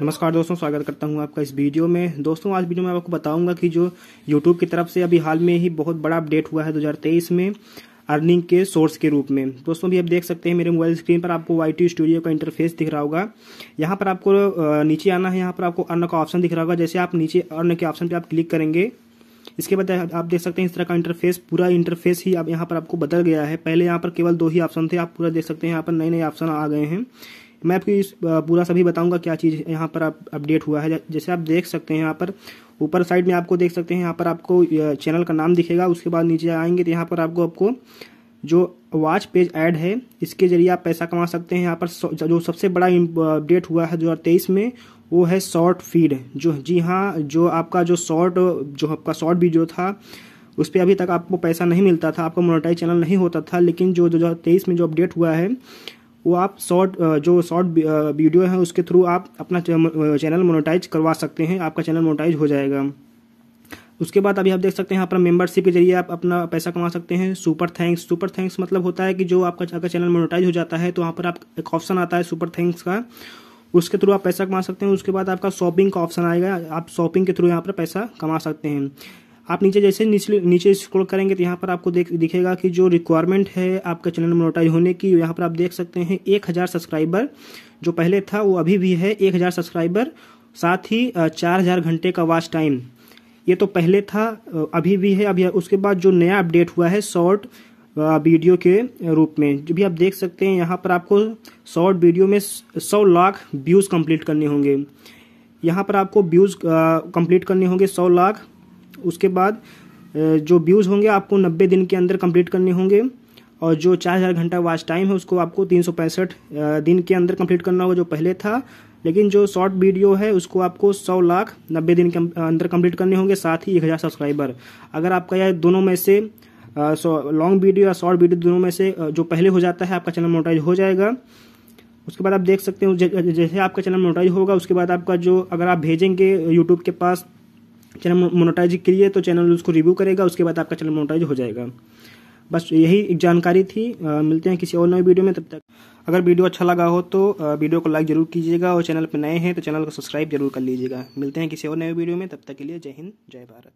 नमस्कार दोस्तों स्वागत करता हूं आपका इस वीडियो में दोस्तों आज वीडियो में आपको बताऊंगा कि जो यूट्यूब की तरफ से अभी हाल में ही बहुत बड़ा अपडेट हुआ है 2023 में अर्निंग के सोर्स के रूप में दोस्तों भी आप देख सकते हैं मेरे मोबाइल स्क्रीन पर आपको वाई टी स्टूडियो का इंटरफेस दिख रहा होगा यहाँ पर आपको नीचे आना है यहाँ पर आपको अर्न का ऑप्शन दिख रहा होगा जैसे आप नीचे अर्न के ऑप्शन पर आप क्लिक करेंगे इसके बाद आप देख सकते हैं इस तरह का इंटरफेस पूरा इंटरफेस ही अब यहाँ पर आपको बदल गया है पहले यहाँ पर केवल दो ही ऑप्शन थे आप पूरा देख सकते हैं यहाँ पर नए नए ऑप्शन आ गए हैं मैं आपको इस पूरा सभी बताऊंगा क्या चीज़ यहाँ पर आप अपडेट हुआ है जैसे आप देख सकते हैं यहाँ पर ऊपर साइड में आपको देख सकते हैं यहाँ पर आपको चैनल का नाम दिखेगा उसके बाद नीचे आएंगे तो यहाँ पर आपको आपको जो वॉच पेज ऐड है इसके जरिए आप पैसा कमा सकते हैं यहाँ पर जो सबसे बड़ा अपडेट हुआ है दो में वो है शॉर्ट फीड जो जी हाँ जो आपका जो शॉर्ट जो आपका शॉर्ट वीडियो था उस पर अभी तक आपको पैसा नहीं मिलता था आपका मोनोटाइज चैनल नहीं होता था लेकिन जो दो में जो अपडेट हुआ है वो आप शॉर्ट जो शॉर्ट वीडियो है उसके थ्रू आप अपना चैनल मोनोटाइज करवा सकते हैं आपका चैनल मोनोटाइज हो जाएगा उसके बाद अभी आप देख सकते हैं यहाँ पर मेंबरशिप के जरिए आप अपना पैसा कमा सकते हैं सुपर थैंक्स सुपर थैंक्स मतलब होता है कि जो आपका अगर चैनल मोनोटाइज हो जाता है तो वहाँ पर आप एक ऑप्शन आता है सुपर थैंक्स का उसके थ्रू आप पैसा कमा सकते हैं उसके बाद आपका शॉपिंग का ऑप्शन आएगा आप शॉपिंग के थ्रू यहाँ पर पैसा कमा सकते हैं आप नीचे जैसे नीचे नीचे स्क्रॉल करेंगे तो यहाँ पर आपको देख दिखेगा कि जो रिक्वायरमेंट है आपका चैनल मोनोटाइज होने की यहाँ पर आप देख सकते हैं एक हज़ार सब्सक्राइबर जो पहले था वो अभी भी है एक हज़ार सब्सक्राइबर साथ ही चार हज़ार घंटे का वॉच टाइम ये तो पहले था अभी भी है अभी उसके बाद जो नया अपडेट हुआ है शॉर्ट वीडियो के रूप में जो भी आप देख सकते हैं यहाँ पर आपको शॉर्ट वीडियो में सौ लाख व्यूज़ कंप्लीट करने होंगे यहाँ पर आपको व्यूज़ कंप्लीट करने होंगे सौ लाख उसके बाद जो व्यूज़ होंगे आपको नब्बे दिन के अंदर कंप्लीट करने होंगे और जो चार हज़ार घंटा वाच टाइम है उसको आपको तीन सौ पैंसठ दिन के अंदर कंप्लीट करना होगा जो पहले था लेकिन जो शॉर्ट वीडियो है उसको आपको सौ लाख नब्बे दिन के अं-, अंदर कंप्लीट करने होंगे साथ ही एक हज़ार सब्सक्राइबर अगर आपका यह दोनों में से लॉन्ग वीडियो या शॉर्ट वीडियो दोनों में से जो पहले हो जाता है आपका चैनल मोटाइज हो जाएगा उसके बाद आप देख सकते हैं जैसे आपका चैनल मोटाइज होगा उसके बाद आपका जो अगर आप भेजेंगे यूट्यूब के पास चैनल मोनोटाइज करिए तो चैनल उसको रिव्यू करेगा उसके बाद आपका चैनल मोनोटाइज हो जाएगा बस यही एक जानकारी थी आ, मिलते हैं किसी और नए वीडियो में तब तक अगर वीडियो अच्छा लगा हो तो आ, वीडियो को लाइक जरूर कीजिएगा और चैनल पर नए हैं तो चैनल को सब्सक्राइब जरूर कर लीजिएगा मिलते हैं किसी और नए वीडियो में तब तक के लिए जय हिंद जय भारत